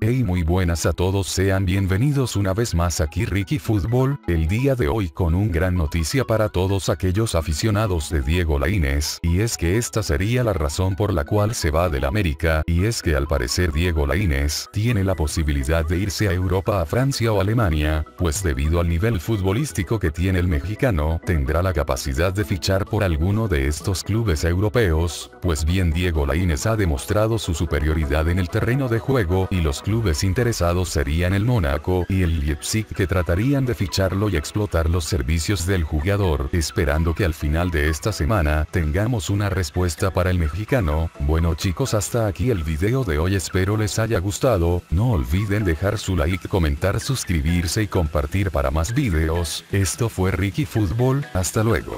Hey muy buenas a todos sean bienvenidos una vez más aquí Ricky Fútbol, el día de hoy con un gran noticia para todos aquellos aficionados de Diego Lainez, y es que esta sería la razón por la cual se va del América, y es que al parecer Diego Lainez tiene la posibilidad de irse a Europa a Francia o Alemania, pues debido al nivel futbolístico que tiene el mexicano, tendrá la capacidad de fichar por alguno de estos clubes europeos, pues bien Diego Lainez ha demostrado su superioridad en el terreno de juego y los clubes interesados serían el Mónaco y el Leipzig que tratarían de ficharlo y explotar los servicios del jugador, esperando que al final de esta semana tengamos una respuesta para el mexicano. Bueno chicos hasta aquí el video de hoy espero les haya gustado, no olviden dejar su like, comentar, suscribirse y compartir para más videos. Esto fue Ricky Fútbol, hasta luego.